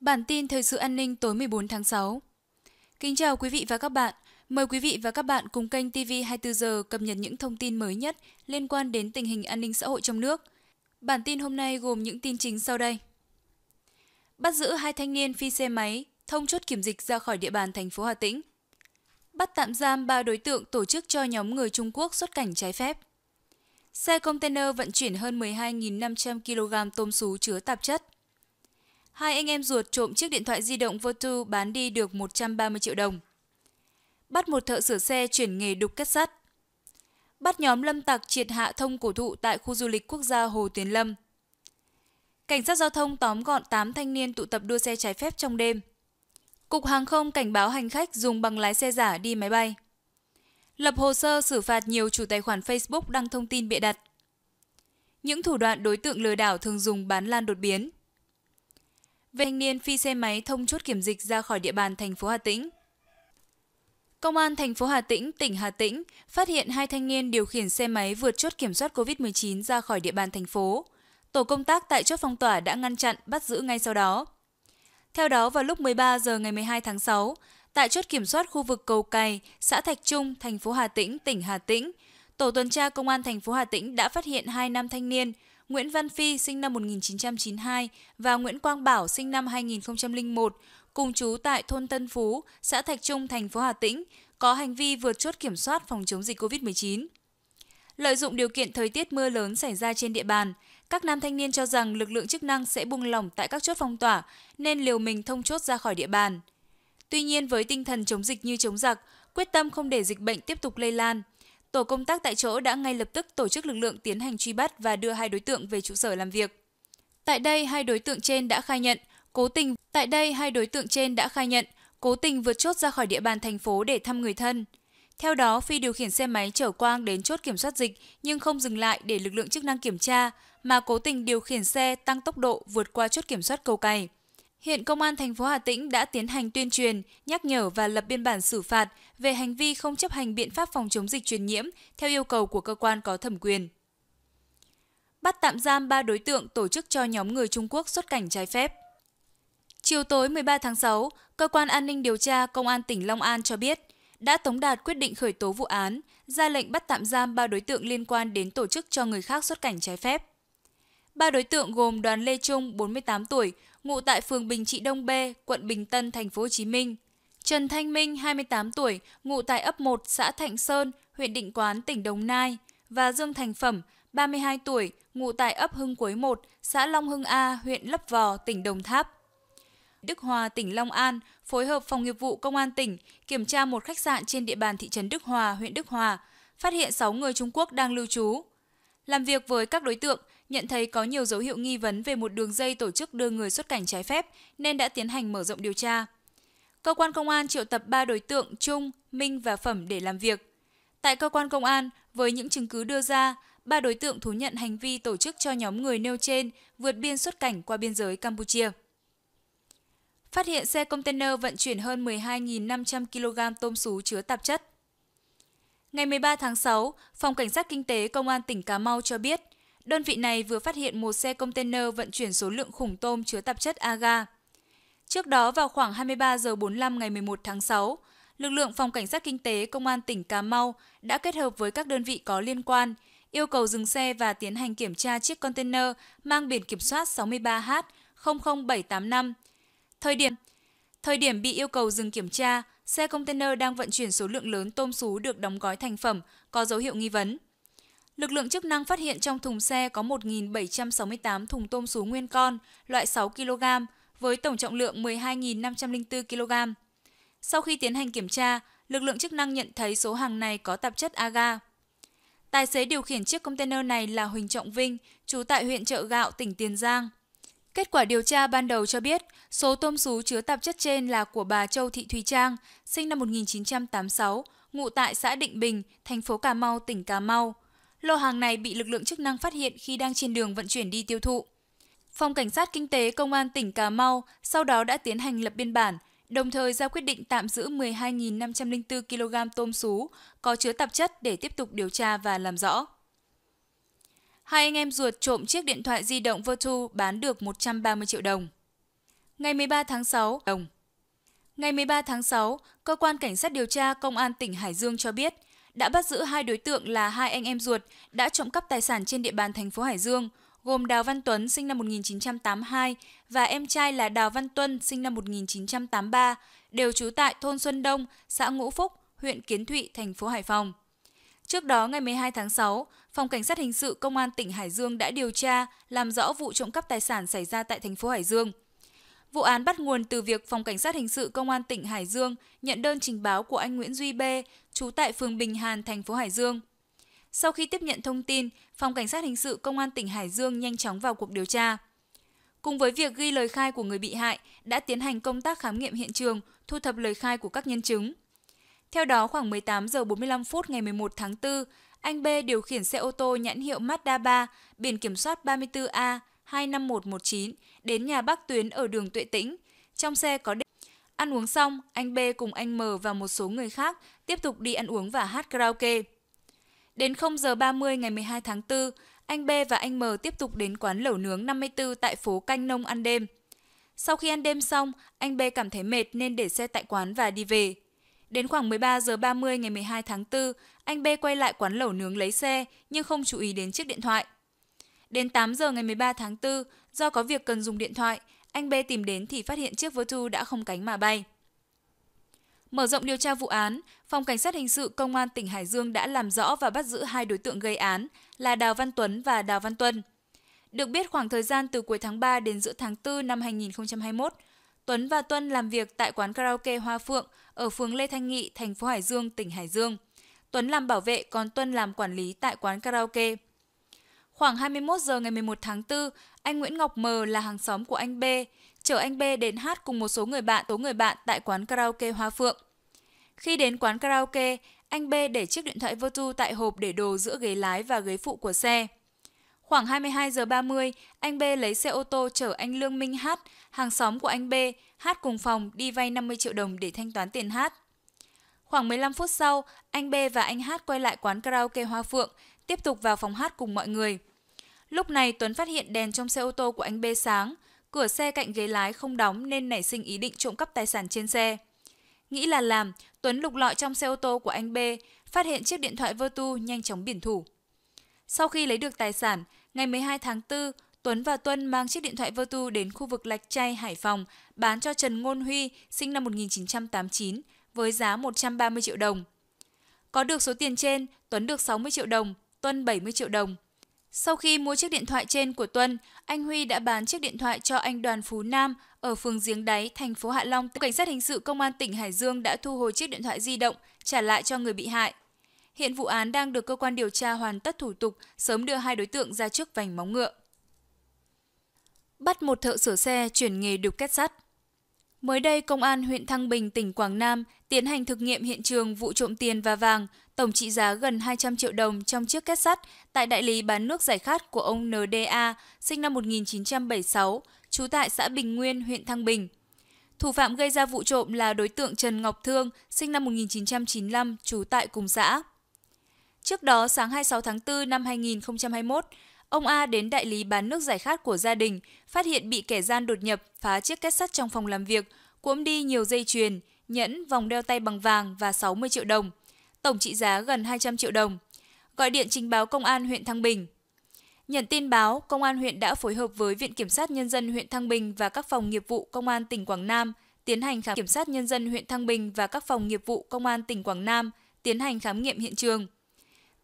Bản tin thời sự an ninh tối 14 tháng 6. Kính chào quý vị và các bạn. Mời quý vị và các bạn cùng kênh TV 24 giờ cập nhật những thông tin mới nhất liên quan đến tình hình an ninh xã hội trong nước. Bản tin hôm nay gồm những tin chính sau đây. Bắt giữ hai thanh niên phi xe máy, thông chốt kiểm dịch ra khỏi địa bàn thành phố Hà Tĩnh. Bắt tạm giam ba đối tượng tổ chức cho nhóm người Trung Quốc xuất cảnh trái phép. Xe container vận chuyển hơn 12.500 kg tôm sú chứa tạp chất – hai anh em ruột trộm chiếc điện thoại di động Votu bán đi được 130 triệu đồng. Bắt một thợ sửa xe chuyển nghề đục kết sắt. Bắt nhóm lâm tặc triệt hạ thông cổ thụ tại khu du lịch quốc gia Hồ Tuyền Lâm. Cảnh sát giao thông tóm gọn 8 thanh niên tụ tập đua xe trái phép trong đêm. Cục hàng không cảnh báo hành khách dùng bằng lái xe giả đi máy bay. Lập hồ sơ xử phạt nhiều chủ tài khoản Facebook đăng thông tin bịa đặt. Những thủ đoạn đối tượng lừa đảo thường dùng bán lan đột biến – về thanh niên phi xe máy thông chốt kiểm dịch ra khỏi địa bàn thành phố Hà Tĩnh. Công an thành phố Hà Tĩnh, tỉnh Hà Tĩnh phát hiện hai thanh niên điều khiển xe máy vượt chốt kiểm soát COVID-19 ra khỏi địa bàn thành phố. Tổ công tác tại chốt phong tỏa đã ngăn chặn, bắt giữ ngay sau đó. Theo đó, vào lúc 13 giờ ngày 12 tháng 6, tại chốt kiểm soát khu vực Cầu Cày, xã Thạch Trung, thành phố Hà Tĩnh, tỉnh Hà Tĩnh, tổ tuần tra công an thành phố Hà Tĩnh đã phát hiện hai nam thanh niên Nguyễn Văn Phi sinh năm 1992 và Nguyễn Quang Bảo sinh năm 2001, cùng chú tại thôn Tân Phú, xã Thạch Trung, thành phố Hà Tĩnh, có hành vi vượt chốt kiểm soát phòng chống dịch COVID-19. Lợi dụng điều kiện thời tiết mưa lớn xảy ra trên địa bàn, các nam thanh niên cho rằng lực lượng chức năng sẽ buông lỏng tại các chốt phong tỏa nên liều mình thông chốt ra khỏi địa bàn. Tuy nhiên với tinh thần chống dịch như chống giặc, quyết tâm không để dịch bệnh tiếp tục lây lan – Tổ công tác tại chỗ đã ngay lập tức tổ chức lực lượng tiến hành truy bắt và đưa hai đối tượng về trụ sở làm việc. Tại đây hai đối tượng trên đã khai nhận cố tình tại đây hai đối tượng trên đã khai nhận cố tình vượt chốt ra khỏi địa bàn thành phố để thăm người thân. Theo đó, Phi điều khiển xe máy chở Quang đến chốt kiểm soát dịch nhưng không dừng lại để lực lượng chức năng kiểm tra, mà cố tình điều khiển xe tăng tốc độ vượt qua chốt kiểm soát cầu cày. Hiện Công an thành phố Hà Tĩnh đã tiến hành tuyên truyền, nhắc nhở và lập biên bản xử phạt về hành vi không chấp hành biện pháp phòng chống dịch truyền nhiễm theo yêu cầu của cơ quan có thẩm quyền. Bắt tạm giam 3 đối tượng tổ chức cho nhóm người Trung Quốc xuất cảnh trái phép. Chiều tối 13 tháng 6, Cơ quan An ninh điều tra Công an tỉnh Long An cho biết đã tống đạt quyết định khởi tố vụ án, ra lệnh bắt tạm giam 3 đối tượng liên quan đến tổ chức cho người khác xuất cảnh trái phép. Ba đối tượng gồm Đoàn Lê Trung, 48 tuổi, ngụ tại phường Bình Trị Đông B, quận Bình Tân, thành phố Hồ Chí Minh. Trần Thanh Minh, 28 tuổi, ngụ tại ấp 1, xã Thạnh Sơn, huyện Định Quán, tỉnh Đồng Nai và Dương Thành Phẩm, 32 tuổi, ngụ tại ấp Hưng Quế 1, xã Long Hưng A, huyện Lấp Vò, tỉnh Đồng Tháp. Đức Hòa, tỉnh Long An phối hợp phòng nghiệp vụ công an tỉnh kiểm tra một khách sạn trên địa bàn thị trấn Đức Hòa, huyện Đức Hòa, phát hiện 6 người Trung Quốc đang lưu trú. Làm việc với các đối tượng, nhận thấy có nhiều dấu hiệu nghi vấn về một đường dây tổ chức đưa người xuất cảnh trái phép nên đã tiến hành mở rộng điều tra. Cơ quan công an triệu tập 3 đối tượng Trung, Minh và Phẩm để làm việc. Tại cơ quan công an, với những chứng cứ đưa ra, ba đối tượng thú nhận hành vi tổ chức cho nhóm người nêu trên vượt biên xuất cảnh qua biên giới Campuchia. Phát hiện xe container vận chuyển hơn 12.500 kg tôm sú chứa tạp chất. Ngày 13 tháng 6, Phòng Cảnh sát Kinh tế Công an tỉnh Cà Mau cho biết, Đơn vị này vừa phát hiện một xe container vận chuyển số lượng khủng tôm chứa tạp chất AGA. Trước đó vào khoảng 23 giờ 45 ngày 11 tháng 6, lực lượng phòng cảnh sát kinh tế công an tỉnh Cà Mau đã kết hợp với các đơn vị có liên quan yêu cầu dừng xe và tiến hành kiểm tra chiếc container mang biển kiểm soát 63H 00785. Thời điểm Thời điểm bị yêu cầu dừng kiểm tra, xe container đang vận chuyển số lượng lớn tôm sú được đóng gói thành phẩm có dấu hiệu nghi vấn. Lực lượng chức năng phát hiện trong thùng xe có 1.768 thùng tôm sú nguyên con, loại 6 kg, với tổng trọng lượng 12.504 kg. Sau khi tiến hành kiểm tra, lực lượng chức năng nhận thấy số hàng này có tạp chất aga. Tài xế điều khiển chiếc container này là Huỳnh Trọng Vinh, trú tại huyện Chợ Gạo, tỉnh Tiền Giang. Kết quả điều tra ban đầu cho biết, số tôm sú chứa tạp chất trên là của bà Châu Thị Thùy Trang, sinh năm 1986, ngụ tại xã Định Bình, thành phố Cà Mau, tỉnh Cà Mau – Lô hàng này bị lực lượng chức năng phát hiện khi đang trên đường vận chuyển đi tiêu thụ. Phòng Cảnh sát Kinh tế Công an tỉnh Cà Mau sau đó đã tiến hành lập biên bản, đồng thời ra quyết định tạm giữ 12.504 kg tôm sú có chứa tạp chất để tiếp tục điều tra và làm rõ. Hai anh em ruột trộm chiếc điện thoại di động Vertu bán được 130 triệu đồng. Ngày 13 tháng 6, đồng. Ngày 13 tháng 6, cơ quan cảnh sát điều tra công an tỉnh Hải Dương cho biết đã bắt giữ hai đối tượng là hai anh em ruột đã trộm cắp tài sản trên địa bàn thành phố Hải Dương, gồm Đào Văn Tuấn sinh năm 1982 và em trai là Đào Văn Tuân sinh năm 1983, đều trú tại thôn Xuân Đông, xã Ngũ Phúc, huyện Kiến Thụy, thành phố Hải Phòng. Trước đó, ngày 12 tháng 6, Phòng Cảnh sát Hình sự Công an tỉnh Hải Dương đã điều tra, làm rõ vụ trộm cắp tài sản xảy ra tại thành phố Hải Dương. Vụ án bắt nguồn từ việc Phòng Cảnh sát Hình sự Công an tỉnh Hải Dương nhận đơn trình báo của anh Nguyễn Duy B, trú tại phường Bình Hàn, thành phố Hải Dương. Sau khi tiếp nhận thông tin, Phòng Cảnh sát Hình sự Công an tỉnh Hải Dương nhanh chóng vào cuộc điều tra. Cùng với việc ghi lời khai của người bị hại, đã tiến hành công tác khám nghiệm hiện trường, thu thập lời khai của các nhân chứng. Theo đó, khoảng 18 giờ 45 phút ngày 11 tháng 4, anh B điều khiển xe ô tô nhãn hiệu Mazda 3, biển kiểm soát 34A 25119 đến nhà Bác Tuyến ở đường Tuệ Tĩnh. Trong xe có đêm Ăn uống xong, anh B cùng anh M và một số người khác tiếp tục đi ăn uống và hát karaoke. Đến 0 giờ 30 ngày 12 tháng 4, anh B và anh M tiếp tục đến quán lẩu nướng 54 tại phố Canh Nông ăn đêm. Sau khi ăn đêm xong, anh B cảm thấy mệt nên để xe tại quán và đi về. Đến khoảng 13 giờ 30 ngày 12 tháng 4, anh B quay lại quán lẩu nướng lấy xe nhưng không chú ý đến chiếc điện thoại. Đến 8 giờ ngày 13 tháng 4, do có việc cần dùng điện thoại, anh B tìm đến thì phát hiện chiếc Vertu đã không cánh mà bay. Mở rộng điều tra vụ án, Phòng Cảnh sát Hình sự Công an tỉnh Hải Dương đã làm rõ và bắt giữ hai đối tượng gây án là Đào Văn Tuấn và Đào Văn Tuân. Được biết khoảng thời gian từ cuối tháng 3 đến giữa tháng 4 năm 2021, Tuấn và Tuân làm việc tại quán karaoke Hoa Phượng ở phường Lê Thanh Nghị, thành phố Hải Dương, tỉnh Hải Dương. Tuấn làm bảo vệ còn Tuân làm quản lý tại quán karaoke. Khoảng 21 giờ ngày 11 tháng 4, anh Nguyễn Ngọc M là hàng xóm của anh B, chở anh B đến hát cùng một số người bạn, tố người bạn tại quán karaoke Hoa Phượng. Khi đến quán karaoke, anh B để chiếc điện thoại Vertu tại hộp để đồ giữa ghế lái và ghế phụ của xe. Khoảng 22 giờ 30, anh B lấy xe ô tô chở anh Lương Minh Hát, hàng xóm của anh B, hát cùng phòng đi vay 50 triệu đồng để thanh toán tiền hát. Khoảng 15 phút sau, anh B và anh Hát quay lại quán karaoke Hoa Phượng, tiếp tục vào phòng hát cùng mọi người. Lúc này Tuấn phát hiện đèn trong xe ô tô của anh B sáng, cửa xe cạnh ghế lái không đóng nên nảy sinh ý định trộm cắp tài sản trên xe. Nghĩ là làm, Tuấn lục lọi trong xe ô tô của anh B, phát hiện chiếc điện thoại Vertu nhanh chóng biển thủ. Sau khi lấy được tài sản, ngày 12 tháng 4, Tuấn và Tuân mang chiếc điện thoại Vertu đến khu vực Lạch Tray, Hải Phòng bán cho Trần Ngôn Huy, sinh năm 1989, với giá 130 triệu đồng. Có được số tiền trên, Tuấn được 60 triệu đồng, Tuân 70 triệu đồng. Sau khi mua chiếc điện thoại trên của Tuân, anh Huy đã bán chiếc điện thoại cho anh Đoàn Phú Nam ở phường Giếng Đáy, thành phố Hạ Long. Cảnh sát hình sự công an tỉnh Hải Dương đã thu hồi chiếc điện thoại di động trả lại cho người bị hại. Hiện vụ án đang được cơ quan điều tra hoàn tất thủ tục, sớm đưa hai đối tượng ra trước vành móng ngựa. Bắt một thợ sửa xe chuyển nghề đục kết sắt. Mới đây, Công an huyện Thăng Bình, tỉnh Quảng Nam tiến hành thực nghiệm hiện trường vụ trộm tiền và vàng, tổng trị giá gần 200 triệu đồng trong chiếc két sắt tại đại lý bán nước giải khát của ông NDA, sinh năm 1976, trú tại xã Bình Nguyên, huyện Thăng Bình. Thủ phạm gây ra vụ trộm là đối tượng Trần Ngọc Thương, sinh năm 1995, trú tại cùng xã. Trước đó, sáng 26 tháng 4 năm 2021, Ông A đến đại lý bán nước giải khát của gia đình, phát hiện bị kẻ gian đột nhập phá chiếc két sắt trong phòng làm việc, cuốn đi nhiều dây chuyền, nhẫn, vòng đeo tay bằng vàng và 60 triệu đồng, tổng trị giá gần 200 triệu đồng. Gọi điện trình báo công an huyện Thăng Bình. Nhận tin báo, công an huyện đã phối hợp với Viện Kiểm sát Nhân dân huyện Thăng Bình và các phòng nghiệp vụ công an tỉnh Quảng Nam tiến hành khám kiểm sát nhân dân huyện Thăng Bình và các phòng nghiệp vụ công an tỉnh Quảng Nam tiến hành khám nghiệm hiện trường.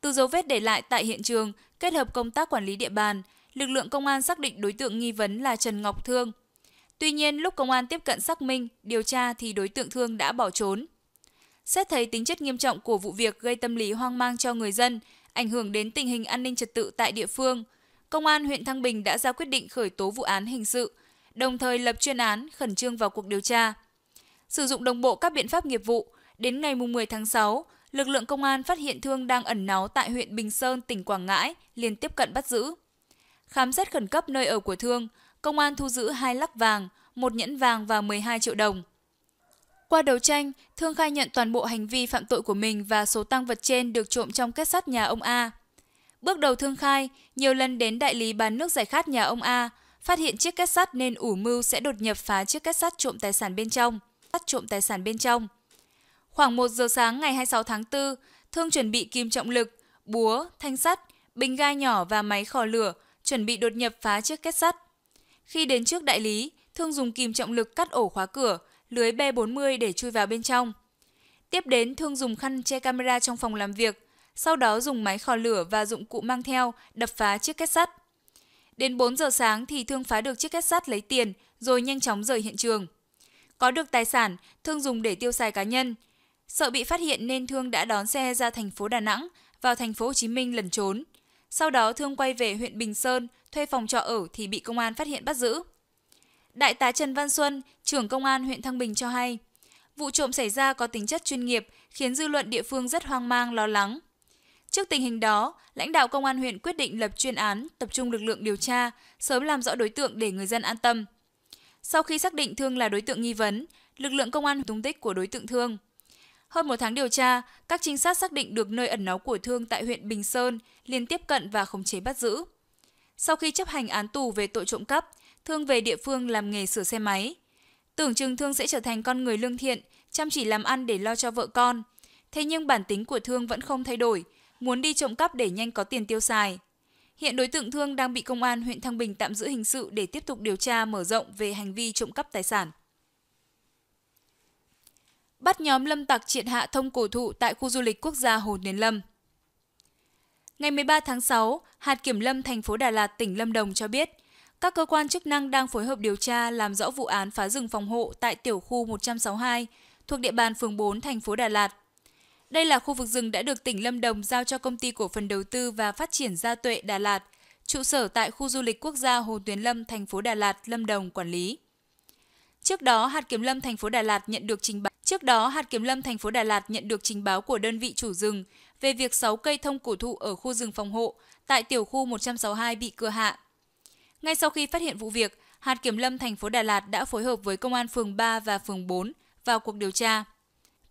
Từ dấu vết để lại tại hiện trường, kết hợp công tác quản lý địa bàn, lực lượng công an xác định đối tượng nghi vấn là Trần Ngọc Thương. Tuy nhiên, lúc công an tiếp cận xác minh, điều tra thì đối tượng Thương đã bỏ trốn. Xét thấy tính chất nghiêm trọng của vụ việc gây tâm lý hoang mang cho người dân, ảnh hưởng đến tình hình an ninh trật tự tại địa phương, Công an huyện Thăng Bình đã ra quyết định khởi tố vụ án hình sự, đồng thời lập chuyên án khẩn trương vào cuộc điều tra. Sử dụng đồng bộ các biện pháp nghiệp vụ, đến ngày 10 tháng 6, lực lượng công an phát hiện Thương đang ẩn náu tại huyện Bình Sơn, tỉnh Quảng Ngãi, liền tiếp cận bắt giữ. Khám xét khẩn cấp nơi ở của Thương, công an thu giữ hai lắc vàng, một nhẫn vàng và 12 triệu đồng. Qua đấu tranh, Thương khai nhận toàn bộ hành vi phạm tội của mình và số tăng vật trên được trộm trong kết sắt nhà ông A. Bước đầu Thương khai, nhiều lần đến đại lý bán nước giải khát nhà ông A, phát hiện chiếc kết sắt nên ủ mưu sẽ đột nhập phá chiếc kết sắt trộm tài sản bên trong, bắt trộm tài sản bên trong. Khoảng 1 giờ sáng ngày 26 tháng 4, Thương chuẩn bị kim trọng lực, búa, thanh sắt, bình ga nhỏ và máy khò lửa, chuẩn bị đột nhập phá chiếc két sắt. Khi đến trước đại lý, Thương dùng kìm trọng lực cắt ổ khóa cửa, lưới B40 để chui vào bên trong. Tiếp đến, Thương dùng khăn che camera trong phòng làm việc, sau đó dùng máy khò lửa và dụng cụ mang theo đập phá chiếc két sắt. Đến 4 giờ sáng thì Thương phá được chiếc két sắt lấy tiền rồi nhanh chóng rời hiện trường. Có được tài sản, Thương dùng để tiêu xài cá nhân – Sợ bị phát hiện nên Thương đã đón xe ra thành phố Đà Nẵng, vào thành phố Hồ Chí Minh lẩn trốn. Sau đó Thương quay về huyện Bình Sơn, thuê phòng trọ ở thì bị công an phát hiện bắt giữ. Đại tá Trần Văn Xuân, trưởng công an huyện Thăng Bình cho hay, vụ trộm xảy ra có tính chất chuyên nghiệp, khiến dư luận địa phương rất hoang mang lo lắng. Trước tình hình đó, lãnh đạo công an huyện quyết định lập chuyên án, tập trung lực lượng điều tra, sớm làm rõ đối tượng để người dân an tâm. Sau khi xác định Thương là đối tượng nghi vấn, lực lượng công an tung tích của đối tượng Thương. Hơn một tháng điều tra, các trinh sát xác định được nơi ẩn náu của Thương tại huyện Bình Sơn, liên tiếp cận và khống chế bắt giữ. Sau khi chấp hành án tù về tội trộm cắp, Thương về địa phương làm nghề sửa xe máy. Tưởng chừng Thương sẽ trở thành con người lương thiện, chăm chỉ làm ăn để lo cho vợ con. Thế nhưng bản tính của Thương vẫn không thay đổi, muốn đi trộm cắp để nhanh có tiền tiêu xài. Hiện đối tượng Thương đang bị công an huyện Thăng Bình tạm giữ hình sự để tiếp tục điều tra mở rộng về hành vi trộm cắp tài sản bắt nhóm lâm tặc triệt hạ thông cổ thụ tại khu du lịch quốc gia Hồ Nến Lâm. Ngày 13 tháng 6, hạt kiểm lâm thành phố Đà Lạt, tỉnh Lâm Đồng cho biết, các cơ quan chức năng đang phối hợp điều tra làm rõ vụ án phá rừng phòng hộ tại tiểu khu 162 thuộc địa bàn phường 4 thành phố Đà Lạt. Đây là khu vực rừng đã được tỉnh Lâm Đồng giao cho công ty cổ phần đầu tư và phát triển gia tuệ Đà Lạt, trụ sở tại khu du lịch quốc gia Hồ tuyến Lâm, thành phố Đà Lạt, Lâm Đồng quản lý. Trước đó, hạt kiểm lâm thành phố Đà Lạt nhận được trình báo Trước đó, hạt kiểm lâm thành phố Đà Lạt nhận được trình báo của đơn vị chủ rừng về việc 6 cây thông cổ thụ ở khu rừng phòng hộ tại tiểu khu 162 bị cưa hạ. Ngay sau khi phát hiện vụ việc, hạt kiểm lâm thành phố Đà Lạt đã phối hợp với công an phường 3 và phường 4 vào cuộc điều tra.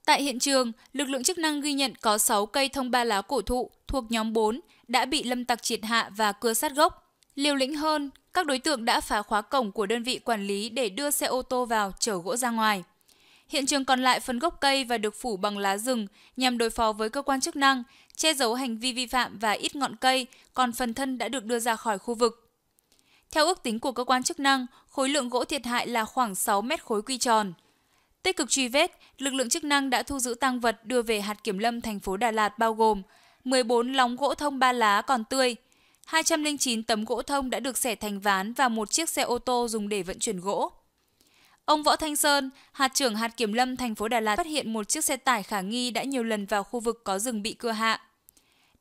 Tại hiện trường, lực lượng chức năng ghi nhận có 6 cây thông ba lá cổ thụ thuộc nhóm 4 đã bị lâm tặc triệt hạ và cưa sát gốc. Liều lĩnh hơn, các đối tượng đã phá khóa cổng của đơn vị quản lý để đưa xe ô tô vào chở gỗ ra ngoài. Hiện trường còn lại phần gốc cây và được phủ bằng lá rừng nhằm đối phó với cơ quan chức năng, che giấu hành vi vi phạm và ít ngọn cây, còn phần thân đã được đưa ra khỏi khu vực. Theo ước tính của cơ quan chức năng, khối lượng gỗ thiệt hại là khoảng 6 mét khối quy tròn. Tích cực truy vết, lực lượng chức năng đã thu giữ tăng vật đưa về hạt kiểm lâm thành phố Đà Lạt bao gồm 14 lóng gỗ thông ba lá còn tươi, 209 tấm gỗ thông đã được xẻ thành ván và một chiếc xe ô tô dùng để vận chuyển gỗ. Ông Võ Thanh Sơn, hạt trưởng hạt kiểm lâm thành phố Đà Lạt phát hiện một chiếc xe tải khả nghi đã nhiều lần vào khu vực có rừng bị cưa hạ.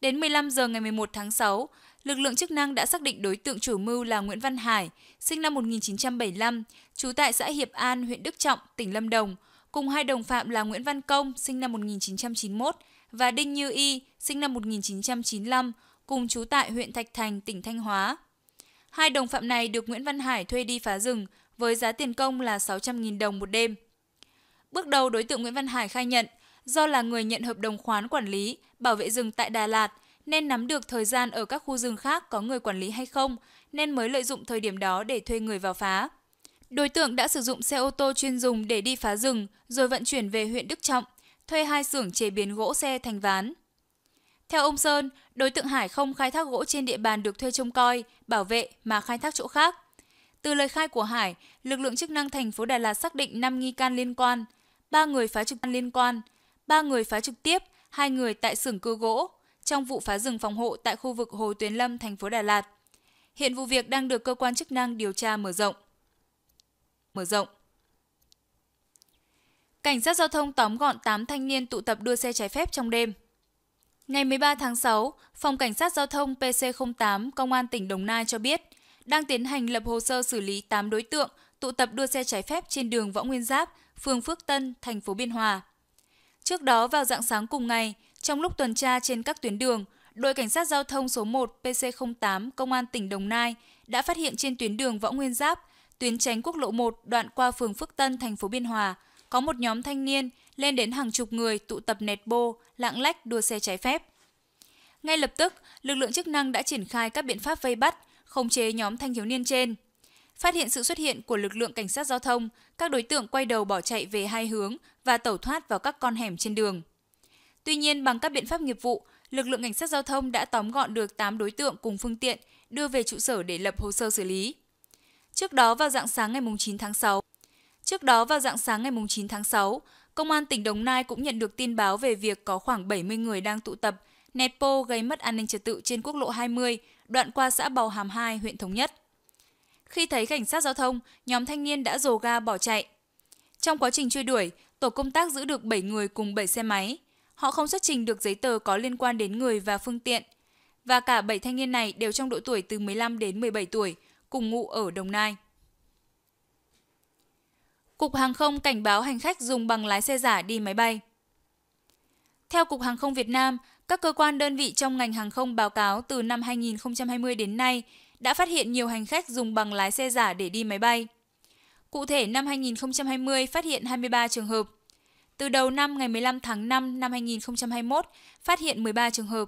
Đến 15 giờ ngày 11 tháng 6, lực lượng chức năng đã xác định đối tượng chủ mưu là Nguyễn Văn Hải, sinh năm 1975, trú tại xã Hiệp An, huyện Đức Trọng, tỉnh Lâm Đồng, cùng hai đồng phạm là Nguyễn Văn Công, sinh năm 1991 và Đinh Như Y, sinh năm 1995, cùng trú tại huyện Thạch Thành, tỉnh Thanh Hóa. Hai đồng phạm này được Nguyễn Văn Hải thuê đi phá rừng, với giá tiền công là 600.000 đồng một đêm. Bước đầu đối tượng Nguyễn Văn Hải khai nhận, do là người nhận hợp đồng khoán quản lý, bảo vệ rừng tại Đà Lạt nên nắm được thời gian ở các khu rừng khác có người quản lý hay không nên mới lợi dụng thời điểm đó để thuê người vào phá. Đối tượng đã sử dụng xe ô tô chuyên dùng để đi phá rừng rồi vận chuyển về huyện Đức Trọng, thuê hai xưởng chế biến gỗ xe thành ván. Theo ông Sơn, đối tượng Hải không khai thác gỗ trên địa bàn được thuê trông coi, bảo vệ mà khai thác chỗ khác. Từ lời khai của Hải, lực lượng chức năng thành phố Đà Lạt xác định 5 nghi can liên quan, 3 người phá trực liên quan, 3 người phá trực tiếp, 2 người tại xưởng cưa gỗ trong vụ phá rừng phòng hộ tại khu vực Hồ tuyến Lâm, thành phố Đà Lạt. Hiện vụ việc đang được cơ quan chức năng điều tra mở rộng. Mở rộng. Cảnh sát giao thông tóm gọn 8 thanh niên tụ tập đua xe trái phép trong đêm. Ngày 13 tháng 6, Phòng Cảnh sát Giao thông PC08 Công an tỉnh Đồng Nai cho biết, đang tiến hành lập hồ sơ xử lý 8 đối tượng tụ tập đua xe trái phép trên đường Võ Nguyên Giáp, phường Phước Tân, thành phố Biên Hòa. Trước đó vào dạng sáng cùng ngày, trong lúc tuần tra trên các tuyến đường, đội cảnh sát giao thông số 1 PC08 công an tỉnh Đồng Nai đã phát hiện trên tuyến đường Võ Nguyên Giáp, tuyến tránh quốc lộ 1 đoạn qua phường Phước Tân, thành phố Biên Hòa, có một nhóm thanh niên lên đến hàng chục người tụ tập nẹt bô, lạng lách đua xe trái phép. Ngay lập tức, lực lượng chức năng đã triển khai các biện pháp vây bắt, khống chế nhóm thanh thiếu niên trên. Phát hiện sự xuất hiện của lực lượng cảnh sát giao thông, các đối tượng quay đầu bỏ chạy về hai hướng và tẩu thoát vào các con hẻm trên đường. Tuy nhiên, bằng các biện pháp nghiệp vụ, lực lượng cảnh sát giao thông đã tóm gọn được 8 đối tượng cùng phương tiện đưa về trụ sở để lập hồ sơ xử lý. Trước đó vào dạng sáng ngày 9 tháng 6, Trước đó vào dạng sáng ngày 9 tháng 6, Công an tỉnh Đồng Nai cũng nhận được tin báo về việc có khoảng 70 người đang tụ tập, nẹt pô gây mất an ninh trật tự trên quốc lộ 20 đoạn qua xã Bào Hàm 2, huyện Thống Nhất. Khi thấy cảnh sát giao thông, nhóm thanh niên đã dồ ga bỏ chạy. Trong quá trình truy đuổi, tổ công tác giữ được 7 người cùng 7 xe máy. Họ không xuất trình được giấy tờ có liên quan đến người và phương tiện. Và cả 7 thanh niên này đều trong độ tuổi từ 15 đến 17 tuổi, cùng ngụ ở Đồng Nai. Cục Hàng không cảnh báo hành khách dùng bằng lái xe giả đi máy bay. Theo Cục Hàng không Việt Nam, các cơ quan đơn vị trong ngành hàng không báo cáo từ năm 2020 đến nay đã phát hiện nhiều hành khách dùng bằng lái xe giả để đi máy bay. Cụ thể, năm 2020 phát hiện 23 trường hợp. Từ đầu năm ngày 15 tháng 5 năm 2021, phát hiện 13 trường hợp.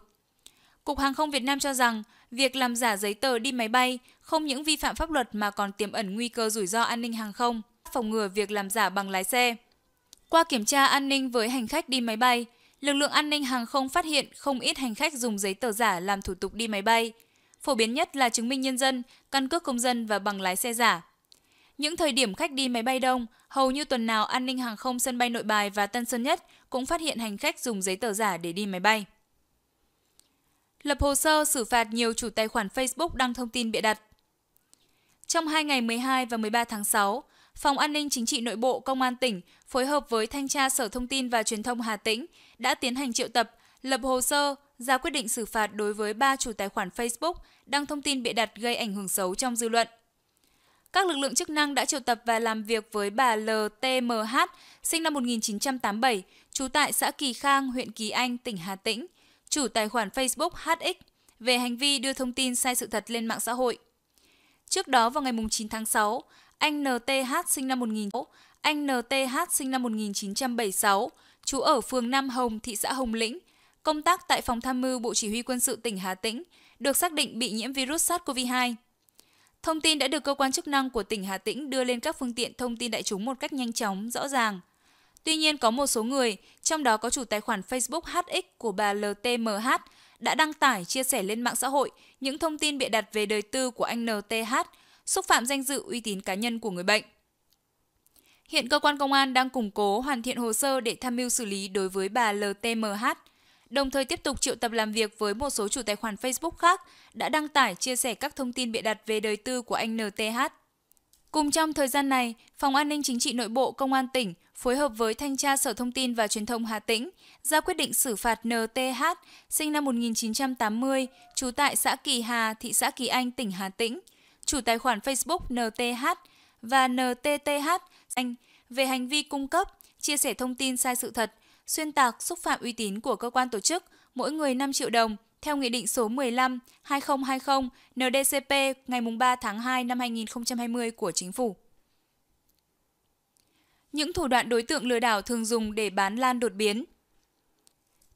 Cục Hàng không Việt Nam cho rằng, việc làm giả giấy tờ đi máy bay không những vi phạm pháp luật mà còn tiềm ẩn nguy cơ rủi ro an ninh hàng không, phòng ngừa việc làm giả bằng lái xe. Qua kiểm tra an ninh với hành khách đi máy bay, lực lượng an ninh hàng không phát hiện không ít hành khách dùng giấy tờ giả làm thủ tục đi máy bay. Phổ biến nhất là chứng minh nhân dân, căn cước công dân và bằng lái xe giả. Những thời điểm khách đi máy bay đông, hầu như tuần nào an ninh hàng không sân bay Nội Bài và Tân Sơn Nhất cũng phát hiện hành khách dùng giấy tờ giả để đi máy bay. Lập hồ sơ xử phạt nhiều chủ tài khoản Facebook đăng thông tin bịa đặt. Trong hai ngày 12 và 13 tháng 6, Phòng An ninh Chính trị Nội bộ Công an tỉnh phối hợp với Thanh tra Sở Thông tin và Truyền thông Hà Tĩnh đã tiến hành triệu tập, lập hồ sơ, ra quyết định xử phạt đối với 3 chủ tài khoản Facebook đăng thông tin bịa đặt gây ảnh hưởng xấu trong dư luận. Các lực lượng chức năng đã triệu tập và làm việc với bà LTMH, sinh năm 1987, trú tại xã Kỳ Khang, huyện Kỳ Anh, tỉnh Hà Tĩnh, chủ tài khoản Facebook HX về hành vi đưa thông tin sai sự thật lên mạng xã hội. Trước đó vào ngày 9 tháng 6, anh NTH sinh năm 1900, anh NTH sinh năm 1976, trú ở phường Nam Hồng, thị xã Hồng Lĩnh, công tác tại phòng tham mưu Bộ Chỉ huy Quân sự tỉnh Hà Tĩnh, được xác định bị nhiễm virus SARS-CoV-2. Thông tin đã được cơ quan chức năng của tỉnh Hà Tĩnh đưa lên các phương tiện thông tin đại chúng một cách nhanh chóng, rõ ràng. Tuy nhiên có một số người, trong đó có chủ tài khoản Facebook HX của bà LTMH, đã đăng tải chia sẻ lên mạng xã hội những thông tin bịa đặt về đời tư của anh NTH xúc phạm danh dự uy tín cá nhân của người bệnh. Hiện cơ quan công an đang củng cố hoàn thiện hồ sơ để tham mưu xử lý đối với bà LTMH, đồng thời tiếp tục triệu tập làm việc với một số chủ tài khoản Facebook khác đã đăng tải chia sẻ các thông tin bịa đặt về đời tư của anh NTH. Cùng trong thời gian này, Phòng An ninh Chính trị Nội bộ Công an tỉnh phối hợp với Thanh tra Sở Thông tin và Truyền thông Hà Tĩnh ra quyết định xử phạt NTH, sinh năm 1980, trú tại xã Kỳ Hà, thị xã Kỳ Anh, tỉnh Hà Tĩnh, chủ tài khoản Facebook NTH và NTTH Anh về hành vi cung cấp, chia sẻ thông tin sai sự thật, xuyên tạc, xúc phạm uy tín của cơ quan tổ chức, mỗi người 5 triệu đồng theo Nghị định số 15 2020 NDCP ngày 3 tháng 2 năm 2020 của Chính phủ. Những thủ đoạn đối tượng lừa đảo thường dùng để bán lan đột biến.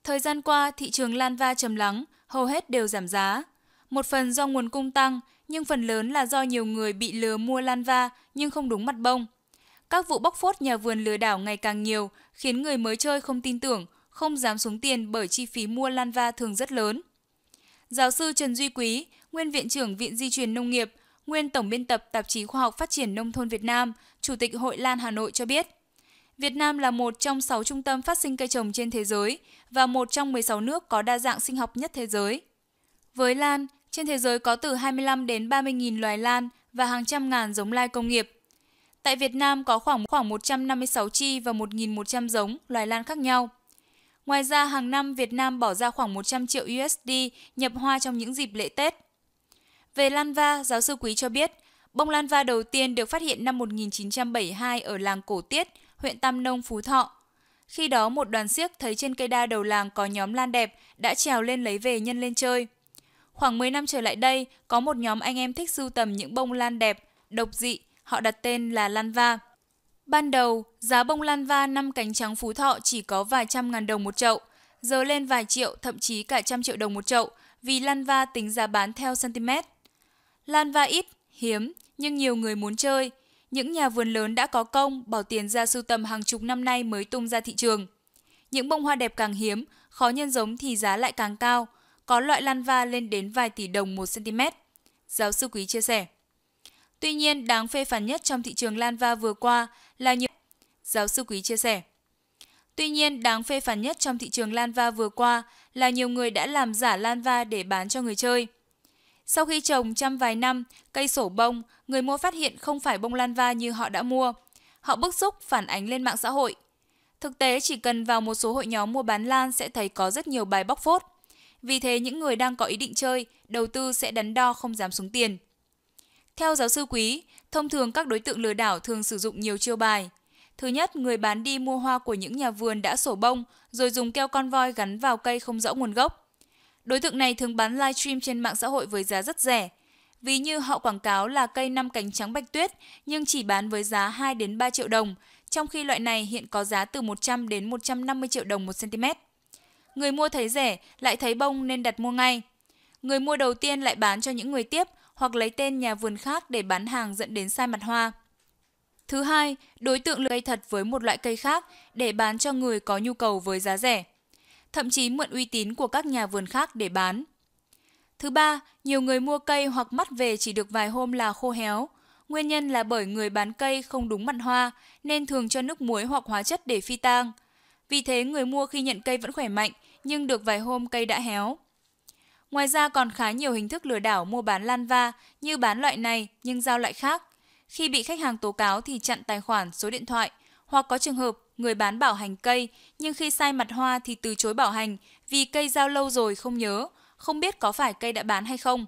Thời gian qua, thị trường lan va trầm lắng, hầu hết đều giảm giá. Một phần do nguồn cung tăng, nhưng phần lớn là do nhiều người bị lừa mua lan va nhưng không đúng mặt bông. Các vụ bóc phốt nhà vườn lừa đảo ngày càng nhiều, khiến người mới chơi không tin tưởng, không dám xuống tiền bởi chi phí mua lan va thường rất lớn. Giáo sư Trần Duy Quý, nguyên viện trưởng Viện Di truyền Nông nghiệp, nguyên tổng biên tập Tạp chí Khoa học Phát triển Nông thôn Việt Nam, Chủ tịch Hội Lan Hà Nội cho biết, Việt Nam là một trong 6 trung tâm phát sinh cây trồng trên thế giới và một trong 16 nước có đa dạng sinh học nhất thế giới. Với lan, trên thế giới có từ 25 đến 30.000 loài lan và hàng trăm ngàn giống lai công nghiệp. Tại Việt Nam có khoảng khoảng 156 chi và 1.100 giống loài lan khác nhau. Ngoài ra, hàng năm Việt Nam bỏ ra khoảng 100 triệu USD nhập hoa trong những dịp lễ Tết. Về lan va, giáo sư Quý cho biết, bông lan va đầu tiên được phát hiện năm 1972 ở làng Cổ Tiết, huyện Tam Nông, Phú Thọ. Khi đó, một đoàn siếc thấy trên cây đa đầu làng có nhóm lan đẹp đã trèo lên lấy về nhân lên chơi – Khoảng 10 năm trở lại đây, có một nhóm anh em thích sưu tầm những bông lan đẹp, độc dị, họ đặt tên là lan va. Ban đầu, giá bông lan va năm cánh trắng Phú Thọ chỉ có vài trăm ngàn đồng một chậu, giờ lên vài triệu, thậm chí cả trăm triệu đồng một chậu, vì lan va tính giá bán theo cm. Lan va ít, hiếm, nhưng nhiều người muốn chơi. Những nhà vườn lớn đã có công, bỏ tiền ra sưu tầm hàng chục năm nay mới tung ra thị trường. Những bông hoa đẹp càng hiếm, khó nhân giống thì giá lại càng cao – có loại lan va lên đến vài tỷ đồng 1 cm. Giáo sư Quý chia sẻ. Tuy nhiên, đáng phê phán nhất trong thị trường lan va vừa qua là nhiều Giáo sư Quý chia sẻ. Tuy nhiên, đáng phê phán nhất trong thị trường lan va vừa qua là nhiều người đã làm giả lan va để bán cho người chơi. Sau khi trồng trăm vài năm, cây sổ bông, người mua phát hiện không phải bông lan va như họ đã mua. Họ bức xúc phản ánh lên mạng xã hội. Thực tế chỉ cần vào một số hội nhóm mua bán lan sẽ thấy có rất nhiều bài bóc phốt. Vì thế những người đang có ý định chơi, đầu tư sẽ đắn đo không dám xuống tiền. Theo giáo sư Quý, thông thường các đối tượng lừa đảo thường sử dụng nhiều chiêu bài. Thứ nhất, người bán đi mua hoa của những nhà vườn đã sổ bông rồi dùng keo con voi gắn vào cây không rõ nguồn gốc. Đối tượng này thường bán livestream trên mạng xã hội với giá rất rẻ. Ví như họ quảng cáo là cây năm cánh trắng bạch tuyết nhưng chỉ bán với giá 2 đến 3 triệu đồng, trong khi loại này hiện có giá từ 100 đến 150 triệu đồng một cm. Người mua thấy rẻ, lại thấy bông nên đặt mua ngay. Người mua đầu tiên lại bán cho những người tiếp hoặc lấy tên nhà vườn khác để bán hàng dẫn đến sai mặt hoa. Thứ hai, đối tượng lừa cây thật với một loại cây khác để bán cho người có nhu cầu với giá rẻ. Thậm chí mượn uy tín của các nhà vườn khác để bán. Thứ ba, nhiều người mua cây hoặc mắt về chỉ được vài hôm là khô héo. Nguyên nhân là bởi người bán cây không đúng mặt hoa nên thường cho nước muối hoặc hóa chất để phi tang. Vì thế người mua khi nhận cây vẫn khỏe mạnh nhưng được vài hôm cây đã héo. Ngoài ra còn khá nhiều hình thức lừa đảo mua bán lan va như bán loại này nhưng giao lại khác. Khi bị khách hàng tố cáo thì chặn tài khoản số điện thoại, hoặc có trường hợp người bán bảo hành cây nhưng khi sai mặt hoa thì từ chối bảo hành vì cây giao lâu rồi không nhớ, không biết có phải cây đã bán hay không.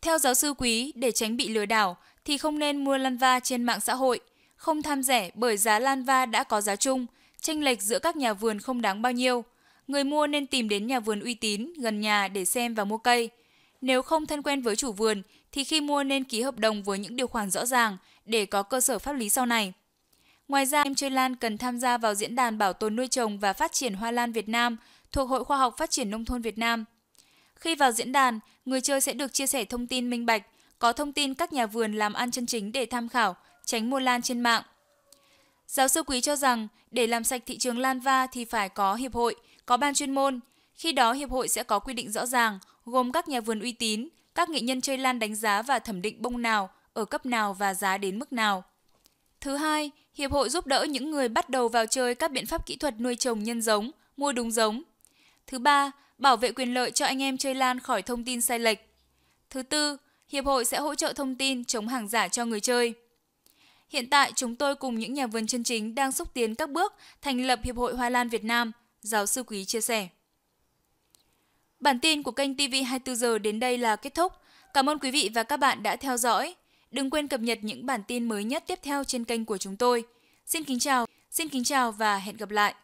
Theo giáo sư Quý, để tránh bị lừa đảo thì không nên mua lan va trên mạng xã hội, không tham rẻ bởi giá lan va đã có giá chung, chênh lệch giữa các nhà vườn không đáng bao nhiêu – người mua nên tìm đến nhà vườn uy tín gần nhà để xem và mua cây. Nếu không thân quen với chủ vườn thì khi mua nên ký hợp đồng với những điều khoản rõ ràng để có cơ sở pháp lý sau này. Ngoài ra, em chơi lan cần tham gia vào diễn đàn bảo tồn nuôi trồng và phát triển hoa lan Việt Nam thuộc Hội Khoa học Phát triển Nông thôn Việt Nam. Khi vào diễn đàn, người chơi sẽ được chia sẻ thông tin minh bạch, có thông tin các nhà vườn làm ăn chân chính để tham khảo, tránh mua lan trên mạng. Giáo sư Quý cho rằng, để làm sạch thị trường lan va thì phải có hiệp hội – có ban chuyên môn. Khi đó hiệp hội sẽ có quy định rõ ràng, gồm các nhà vườn uy tín, các nghệ nhân chơi lan đánh giá và thẩm định bông nào, ở cấp nào và giá đến mức nào. Thứ hai, hiệp hội giúp đỡ những người bắt đầu vào chơi các biện pháp kỹ thuật nuôi trồng nhân giống, mua đúng giống. Thứ ba, bảo vệ quyền lợi cho anh em chơi lan khỏi thông tin sai lệch. Thứ tư, hiệp hội sẽ hỗ trợ thông tin chống hàng giả cho người chơi. Hiện tại chúng tôi cùng những nhà vườn chân chính đang xúc tiến các bước thành lập Hiệp hội Hoa Lan Việt Nam – giáo sư Quý chia sẻ. Bản tin của kênh TV24 giờ đến đây là kết thúc. Cảm ơn quý vị và các bạn đã theo dõi. Đừng quên cập nhật những bản tin mới nhất tiếp theo trên kênh của chúng tôi. Xin kính chào, xin kính chào và hẹn gặp lại.